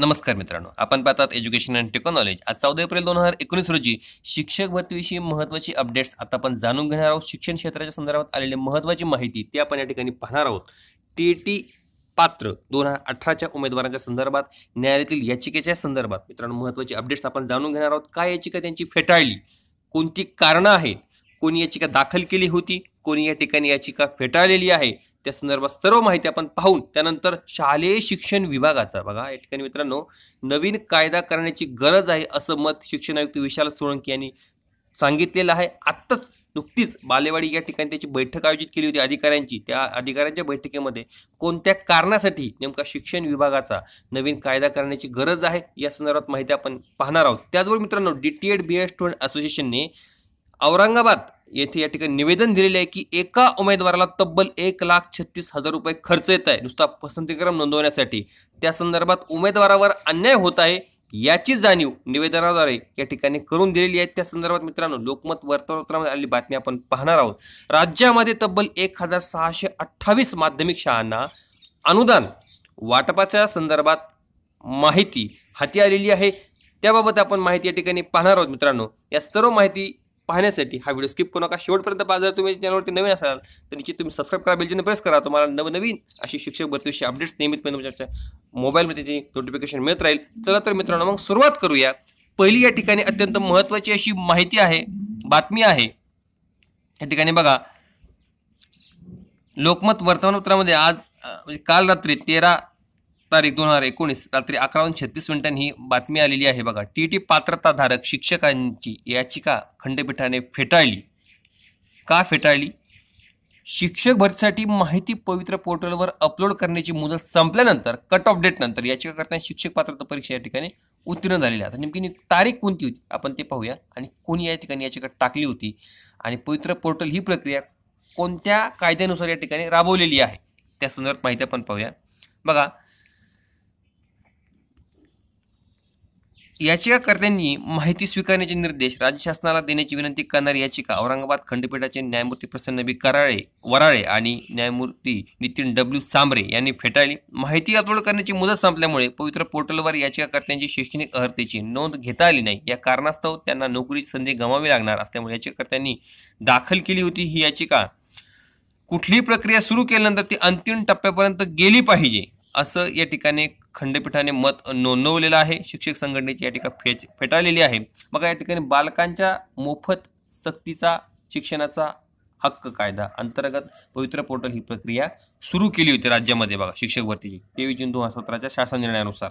नमस्कार मित्रांनो आपण पाहतात एज्युकेशन अँड टेक्नॉलॉजी आज चौदा एप्रिल दोन हजार एकोणीस रोजी शिक्षक भरतीविषयी महत्त्वाची अपडेट्स आता आपण जाणून घेणार आहोत शिक्षण क्षेत्राच्या संदर्भात आलेली महत्त्वाची माहिती ती आपण या ठिकाणी पाहणार आहोत टी टी पात्र दोन हजार अठराच्या उमेदवारांच्या संदर्भात न्यायालयातील याचिकेच्या संदर्भात मित्रांनो महत्त्वाची अपडेट्स आपण जाणून घेणार आहोत काय याचिका त्यांची फेटाळली कोणती कारणं आहेत कोणी याचिका दाखल केली होती कोणी या ठिकाणी याचिका फेटाळलेली आहे त्या संदर्भात सर्व माहिती आपण पाहून त्यानंतर शालेय शिक्षण विभागाचा बघा या ठिकाणी मित्रांनो नवीन कायदा करण्याची गरज आहे असं मत शिक्षण आयुक्त विशाल सोळंकी यांनी सांगितलेलं आहे आत्ताच नुकतीच बालेवाडी या ठिकाणी त्याची बैठक आयोजित केली होती अधिकाऱ्यांची त्या अधिकाऱ्यांच्या बैठकीमध्ये कोणत्या कारणासाठी नेमका शिक्षण विभागाचा नवीन कायदा करण्याची गरज आहे या संदर्भात माहिती आपण पाहणार आहोत त्याचबरोबर मित्रांनो D T Ed B S student असोसिएशनने औरंगाबाद येथे या ठिकाणी निवेदन दिलेले आहे की एका उमेदवाराला तब्बल एक लाख छत्तीस हजार रुपये खर्च येत आहे नुसता पसंतीक्रम नोंदवण्यासाठी त्या संदर्भात उमेदवारावर अन्याय होत आहे याची जाणीव निवेदनाद्वारे या ठिकाणी करून दिलेली आहे त्या संदर्भात मित्रांनो लोकमत वर्तमानपत्रामध्ये आलेली बातमी आपण पाहणार आहोत राज्यामध्ये तब्बल एक हजार सहाशे अठ्ठावीस माध्यमिक शाळांना अनुदान वाटपाच्या संदर्भात माहिती हाती आलेली आहे त्याबाबत आपण माहिती या ठिकाणी पाहणार आहोत मित्रांनो या सर्व माहिती पाहण्यासाठी हा व्हिडिओ स्किप करू नका शेवटपर्यंत पाहा जर तुम्ही चॅनलवरती नवीन असाल तर निश्चित तुम्ही सबस्क्राईब करा बेलचिन्ह प्रेस करा तुम्हाला नवनवीन अशी शिक्षक भरतीविषयी अपडेट्स नियमितपणे तुमच्या मोबाईलमध्ये त्याची नोटिफिकेशन मिळत राहील चला तर मित्रांनो मग सुरुवात करूया पहिली या ठिकाणी अत्यंत महत्त्वाची अशी माहिती आहे बातमी आहे या ठिकाणी बघा लोकमत वर्तमानपत्रामध्ये आज म्हणजे काल रात्री तेरा तारीख दोन हजार एकोणीस रात्री अकरावन छत्तीस मिनिटांनी ही बातमी आलेली आहे बघा टी टी पात्रताधारक शिक्षकांची याचिका खंडपीठाने फेटाळली का फेटाळली शिक्षक भरतीसाठी माहिती पवित्र पोर्टलवर अपलोड करण्याची मुदत संपल्यानंतर कट ऑफ डेट नंतर करताना शिक्षक पात्रता परीक्षा या ठिकाणी उत्तीर्ण झालेली आता नेमकी तारीख कोणती होती आपण ते पाहूया आणि कोणी या ठिकाणी याचिका टाकली होती आणि पवित्र पोर्टल ही प्रक्रिया कोणत्या कायद्यानुसार या ठिकाणी राबवलेली आहे त्या संदर्भात माहिती आपण पाहूया बघा याचिकाकर्त्यांनी माहिती स्वीकारण्याचे निर्देश राज्य शासनाला देण्याची विनंती करणारी याचिका औरंगाबाद खंडपीठाचे न्यायमूर्ती प्रसन्न बी कराळे वराळे आणि न्यायमूर्ती नितीन डब्ल्यू सांबरे यांनी फेटाळली माहिती अपलोड करण्याची मुदत संपल्यामुळे पवित्र पोर्टलवर याचिकाकर्त्यांची शैक्षणिक अर्हतेची नोंद घेता आली नाही या कारणास्तव त्यांना नोकरीची संधी गमावी लागणार असल्यामुळे याचिकाकर्त्यांनी दाखल केली होती ही याचिका कुठलीही प्रक्रिया सुरू केल्यानंतर ती अंतिम टप्प्यापर्यंत गेली पाहिजे असं या ठिकाणी खंडपीठाने मत नोंदवलेलं आहे शिक्षक संघटनेची या ठिकाणी फेच फेटाळलेली आहे बघा या ठिकाणी बालकांच्या मोफत सक्तीचा शिक्षणाचा हक्क कायदा अंतर्गत पवित्र पोर्टल ही प्रक्रिया सुरू केली होती राज्यामध्ये बघा शिक्षक भरतीची तेवीस जून दोन हजार सतराच्या शासन निर्णयानुसार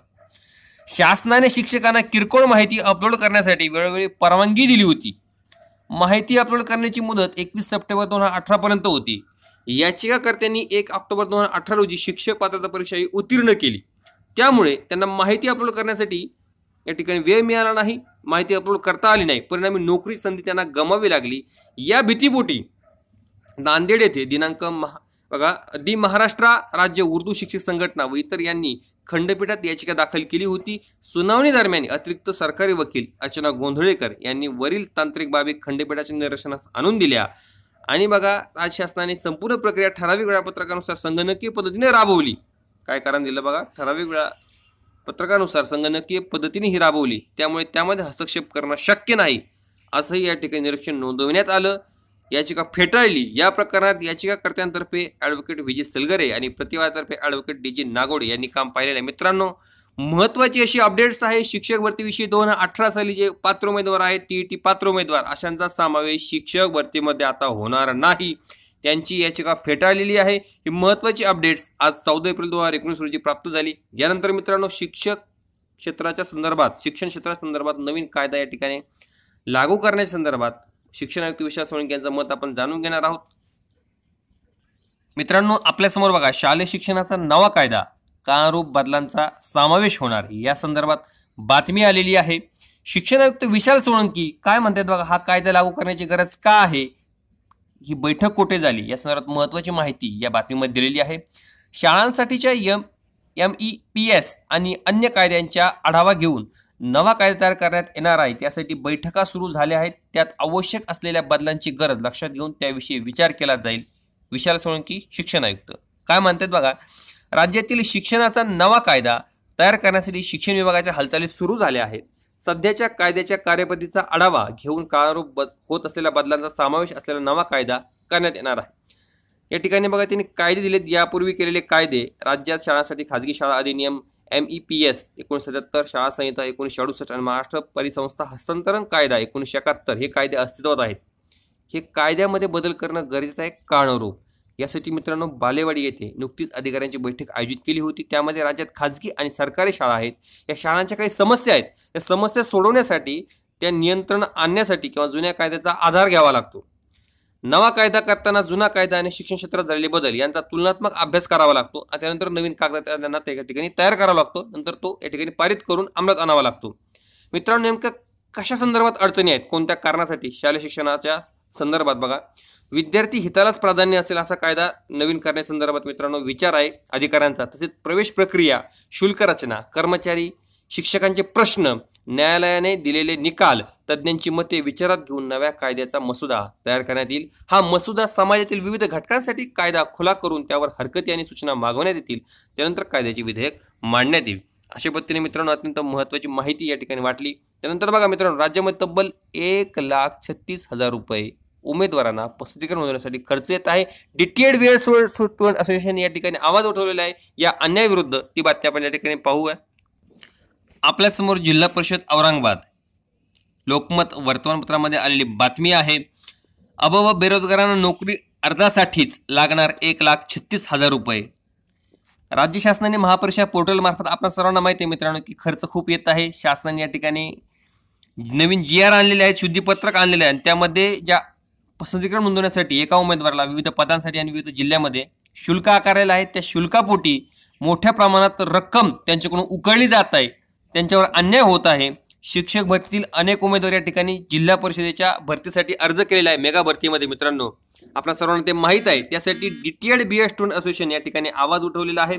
शासनाने शिक्षकांना किरकोळ माहिती अपलोड करण्यासाठी वेळोवेळी परवानगी दिली होती माहिती अपलोड करण्याची मुदत एकवीस सप्टेंबर दोन हजार अठरापर्यंत होती याचिकाकर्त्यांनी एक ऑक्टोबर दोन हजार अठरा रोजी शिक्षक पात्रता परीक्षा ही उत्तीर्ण केली त्यामुळे त्यांना माहिती अपलोड करण्यासाठी या ठिकाणी वेळ मिळाला नाही माहिती अपलोड करता आली नाही परिणामी नोकरी संधी त्यांना गमावी लागली या भीतीपोटी नांदेड येथे दिनांक महा बघा दी महाराष्ट्र राज्य उर्दू शिक्षक संघटना व इतर यांनी खंडपीठात याचिका दाखल केली होती सुनावणी दरम्यान अतिरिक्त सरकारी वकील अर्चना गोंधळेकर यांनी वरील तांत्रिक बाबी खंडपीठाच्या निदर्शनास आणून दिल्या आणि बघा राज्य शासनाने संपूर्ण प्रक्रिया ठराविक वेळापत्रकानुसार संगणकीय पद्धतीने राबवली काय कारण दिलं बघा ठराविक वेळा पत्रकानुसार संगणकीय पद्धतीने ही राबवली त्यामुळे त्यामध्ये हस्तक्षेप करणं शक्य नाही असंही या ठिकाणी निरीक्षण नोंदवण्यात आलं याचिका फेटाळली या प्रकरणात याचिकाकर्त्यांतर्फे ॲडव्होकेट विजय सलगरे आणि प्रतिवादातर्फे ॲडव्होकेट डी जी नागोडे यांनी काम पाहिलेलं आहे मित्रांनो महत्त्वाची अशी अपडेट्स आहे शिक्षक भरतीविषयी दोन हजार अठरा साली जे पात्र उमेदवार आहेत टी टी पात्र उमेदवार अशांचा समावेश शिक्षक भरतीमध्ये आता होणार नाही त्यांची याचिका फेटाळलेली आहे ही महत्त्वाची अपडेट्स आज चौदा एप्रिल दोन हजार एकोणीस रोजी प्राप्त झाली यानंतर मित्रांनो शिक्षक क्षेत्राच्या संदर्भात शिक्षण क्षेत्रासंदर्भात नवीन कायदा या ठिकाणी लागू करण्यासंदर्भात शिक्षणयुक्त विशाल सोळंकी यांचं मत आपण जाणून घेणार आहोत मित्रांनो आपल्यासमोर बघा शालेय शिक्षणाचा नवा कायदा कानरूप बदलांचा समावेश होणार या संदर्भात बातमी आलेली आहे शिक्षणयुक्त विशाल सोळंकी काय म्हणतात बघा हा कायदा लागू करण्याची गरज का आहे ही बैठक कुठे झाली या संदर्भात महत्त्वाची माहिती या बातमीमध्ये दिलेली आहे शाळांसाठीच्या M M E P S आणि अन्य कायद्यांच्या आढावा घेऊन नवा कायदा तयार करण्यात येणार आहे त्यासाठी बैठका सुरू झाल्या आहेत त्यात आवश्यक असलेल्या बदलांची गरज लक्षात घेऊन त्याविषयी विचार केला जाईल विशाल सोळंकी शिक्षण आयुक्त काय म्हणतात बघा राज्यातील शिक्षणाचा नवा कायदा तयार करण्यासाठी शिक्षण विभागाच्या हालचाली सुरू झाल्या आहेत सध्याच्या कायद्याच्या कार्यपद्धतीचा आढावा घेऊन काळारूप बद होत असलेल्या बदलांचा समावेश असलेला नवा कायदा करण्यात येणार आहे या ठिकाणी बघा त्यांनी कायदे दिलेत यापूर्वी केलेले कायदे राज्यात शाळांसाठी खाजगी शाळा अधिनियम M E e P S एकोणीसशे सत्याहत्तर शाळा संहिता एकोणीसशे अडुसष्ट आणि महाराष्ट्र परिसंस्था हस्तांतरण कायदा एकोणीसशे एकाहत्तर हे कायदे अस्तित्वात आहेत हे कायद्यामध्ये बदल करणं गरजेचं आहे काळानुरूप यासाठी मित्रांनो बालेवाडी येथे नुकतीच अधिकाऱ्यांची बैठक आयोजित केली होती त्यामध्ये राज्यात खाजगी आणि सरकारी शाळा आहेत या शाळांच्या काही समस्या आहेत या समस्या सोडवण्यासाठी त्या नियंत्रण आणण्यासाठी किंवा जुन्या कायद्याचा आधार घ्यावा लागतो नवा कायदा करताना जुना कायदा आणि शिक्षण क्षेत्रात झालेले बदल यांचा तुलनात्मक अभ्यास करावा लागतो आणि त्यानंतर नवीन कागद त्यांना त्या ठिकाणी तयार करावा लागतो नंतर तो या ठिकाणी पारित करून अंमलात आणावा लागतो मित्रांनो नेमकं कशा संदर्भात अडचणी आहेत कोणत्या कारणासाठी शालेय शिक्षणाच्या संदर्भात बघा विद्यार्थी हितालाच प्राधान्य असेल असा कायदा नवीन करण्यासंदर्भात मित्रांनो विचार आहे अधिकाऱ्यांचा तसेच प्रवेश प्रक्रिया शुल्क रचना कर्मचारी शिक्षकांचे प्रश्न न्यायालयाने दिलेले निकाल तज्ज्ञांची मते विचारात घेऊन नव्या कायद्याचा मसुदा तयार करण्यात येईल हा मसुदा समाजातील विविध घटकांसाठी कायदा खुला करून त्यावर हरकती आणि सूचना मागवण्यात येतील त्यानंतर कायद्याची विधेयक मांडण्यात येईल अशा पद्धतीने मित्रांनो अत्यंत महत्त्वाची माहिती या ठिकाणी वाटली त्यानंतर बघा मित्रांनो राज्यामध्ये तब्बल एक लाख छत्तीस हजार रुपये उमेदवारांना प्रसिद्धीकरण होण्यासाठी खर्च येत आहे डीटीएड बीएड स्टुडंट असोसिएशन या ठिकाणी आवाज उठवलेला आहे या अन्यायाविरुद्ध ती बातमी आपण या ठिकाणी पाहूया आपल्यासमोर जिल्हा परिषद औरंगाबाद लोकमत वर्तमानपत्रामध्ये आलेली बातमी आहे अभाव बेरोजगारांना नोकरी अर्जासाठीच लागणार एक लाख छत्तीस हजार रुपये राज्य शासनाने महापरिषद पोर्टलमार्फत आपल्या सर्वांना माहिती आहे मित्रांनो की खर्च खूप येत आहे शासनाने या ठिकाणी नवीन जी आर आणलेले आहेत शुद्धीपत्रक आणलेले आहे आणि त्यामध्ये ज्या पसंतीकरण नोंदवण्यासाठी एका उमेदवाराला विविध पदांसाठी आणि विविध जिल्ह्यामध्ये शुल्क आकारलेलं आहे त्या शुल्कापोटी मोठ्या प्रमाणात रक्कम त्यांच्याकडून उकळली जात आहे त्यांच्यावर अन्याय होत आहे शिक्षक भरतीतील अनेक उमेदवार या ठिकाणी जिल्हा परिषदेच्या भरतीसाठी अर्ज केलेला आहे मेगा भरतीमध्ये मित्रांनो आपल्या सर्वांना ते माहीत आहे त्यासाठी Ed B S student association या ठिकाणी आवाज उठवलेला आहे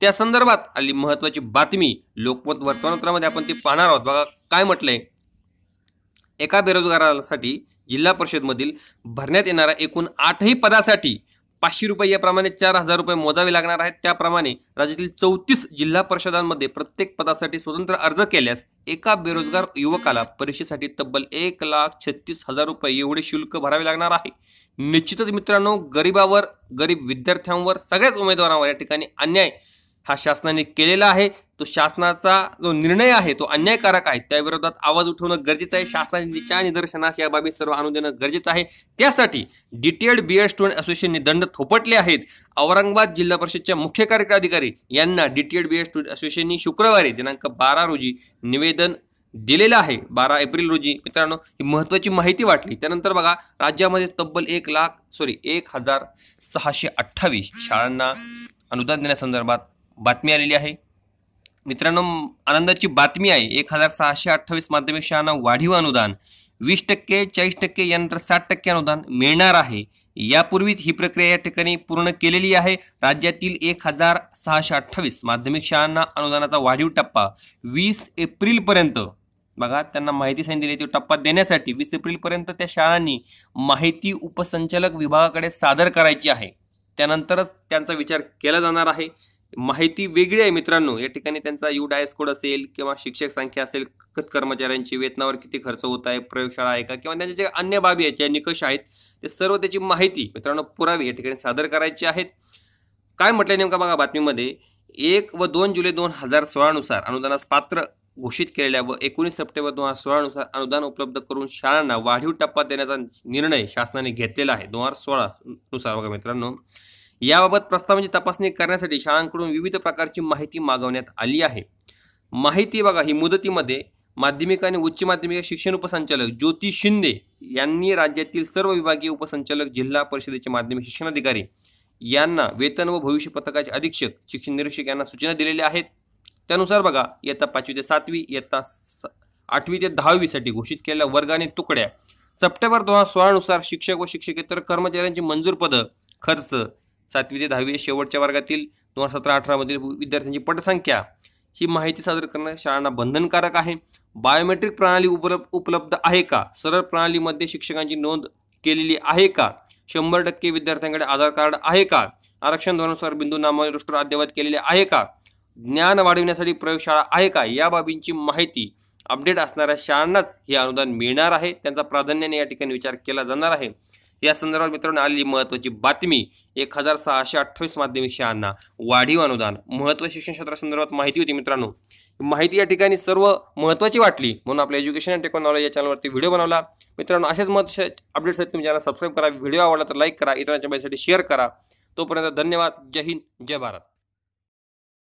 त्या संदर्भात आली महत्वाची बातमी लोकमत वर्तमानपत्रामध्ये आपण ती पाहणार आहोत बघा काय म्हटलंय एका बेरोजगारासाठी जिल्हा परिषदमधील भरण्यात येणाऱ्या एकूण आठही पदासाठी पाचशे रुपये याप्रमाणे चार हजार रुपये मोजावे लागणार आहेत त्याप्रमाणे राज्यातील चौतीस जिल्हा परिषदांमध्ये प्रत्येक पदासाठी स्वतंत्र अर्ज केल्यास एका बेरोजगार युवकाला परीक्षेसाठी तब्बल एक लाख छत्तीस हजार रुपये एवढे शुल्क भरावे लागणार आहे निश्चितच मित्रांनो गरिबावर गरीब विद्यार्थ्यांवर सगळ्याच उमेदवारांवर या ठिकाणी अन्याय हा शासनाने केलेला आहे तो शासनाचा जो निर्णय आहे तो अन्यायकारक आहे त्याविरोधात आवाज उठवणं गरजेचं आहे शासनाच्या निदर्शनास या बाबी सर्व आणून देणं गरजेचं आहे त्यासाठी डिटेल्ड बी एड स्टुडंट असोसिएशनने दंड थोपटले आहेत औरंगाबाद जिल्हा परिषदच्या मुख्य कार्यकारी अधिकारी यांना डिटेल्ड बी एड स्टुडंट असोसिएशननी शुक्रवारी दिनांक बारा रोजी निवेदन दिलेलं आहे बारा एप्रिल रोजी मित्रांनो ही महत्त्वाची माहिती वाटली त्यानंतर बघा राज्यामध्ये तब्बल एक लाख सॉरी एक हजार सहाशे अठ्ठावीस शाळांना अनुदान देण्यासंदर्भात बातमी आलेली आहे मित्रांनो आनंदाची बातमी आहे एक हजार सहाशे अठ्ठावीस माध्यमिक शाळांना वाढीव अनुदान वीस टक्के चाळीस टक्के यानंतर साठ टक्के अनुदान मिळणार आहे यापूर्वीच ही प्रक्रिया या ठिकाणी पूर्ण केलेली आहे राज्यातील एक हजार सहाशे अठ्ठावीस माध्यमिक शाळांना अनुदानाचा वाढीव टप्पा वीस एप्रिलपर्यंत बघा त्यांना माहिती सांगितली तो टप्पा देण्यासाठी वीस एप्रिलपर्यंत त्या शाळांनी माहिती उपसंचालक विभागाकडे सादर करायची आहे त्यानंतरच त्यांचा विचार केला जाणार आहे माहिती वेगळी आहे मित्रांनो या ठिकाणी त्यांचा यू डायस कोड असेल किंवा शिक्षक संख्या असेल कर्मचाऱ्यांची वेतनावर किती खर्च होत आहे प्रयोगशाळा आहे का किंवा त्यांच्या जे अन्य बाबी आहेत ज्या निकष आहेत ते सर्व त्याची माहिती मित्रांनो पुरावी या ठिकाणी सादर करायची आहेत काय म्हटलं नेमका बघा बातमीमध्ये एक व दोन जुलै दोन हजार सोळानुसार अनुदानास पात्र घोषित केलेल्या व एकोणीस सप्टेंबर दोन हजार सोळानुसार अनुदान उपलब्ध करून शाळांना वाढीव टप्पा देण्याचा निर्णय शासनाने घेतलेला आहे दोन हजार सोळानुसार बघा मित्रांनो याबाबत प्रस्तावांची तपासणी करण्यासाठी शाळांकडून विविध प्रकारची माहिती मागवण्यात आली आहे माहिती बघा ही मुदतीमध्ये माध्यमिक आणि उच्च माध्यमिक शिक्षण उपसंचालक ज्योती शिंदे यांनी राज्यातील सर्व विभागीय उपसंचालक जिल्हा परिषदेचे माध्यमिक शिक्षणाधिकारी यांना वेतन व भविष्य पथकाचे अधीक्षक शिक्षण निरीक्षक यांना सूचना दिलेल्या आहेत त्यानुसार बघा इयत्ता पाचवी ते सातवी इयत्ता आठवी ते दहावीसाठी घोषित केलेल्या वर्गाने तुकड्या सप्टेंबर दोन हजार सोळानुसार शिक्षक व शिक्षकेतर कर्मचाऱ्यांची मंजूर पद खर्च सातवी ते दहावी शेवटच्या वर्गातील दोन हजार सतरा अठरामधील विद्यार्थ्यांची पटसंख्या ही माहिती सादर करणं शाळांना बंधनकारक आहे बायोमेट्रिक प्रणाली उपलब्ध उपलब्ध आहे का सरळ प्रणालीमध्ये शिक्षकांची नोंद केलेली आहे का शंभर टक्के विद्यार्थ्यांकडे आधार कार्ड आहे का आरक्षण धोरणानुसार बिंदू नामरुष्ट अद्ययावत केलेले आहे का ज्ञान वाढविण्यासाठी प्रयोगशाळा आहे का या बाबींची माहिती अपडेट असणाऱ्या शाळांनाच हे अनुदान मिळणार आहे त्यांचा प्राधान्याने या ठिकाणी विचार केला जाणार आहे या संदर्भात मित्रांनो आलेली महत्वाची बातमी एक हजार सहाशे अठ्ठावीस माध्यमिक शाळांना वाढीव अनुदान महत्त्व शिक्षण क्षेत्रासंदर्भात माहिती होती मित्रांनो माहिती या ठिकाणी सर्व महत्त्वाची वाटली म्हणून आपल्या एज्युकेशन अँड टेक्नॉलॉजी या चॅनलवरती व्हिडिओ बनवला मित्रांनो असेच महत्वाचे अपडेट्स आहेत तुम्ही चॅनल सबस्क्राईब करा व्हिडिओ आवडला तर लाईक करा इतरांच्या बाईसाठी शेअर करा तोपर्यंत धन्यवाद जय हिंद जय भारत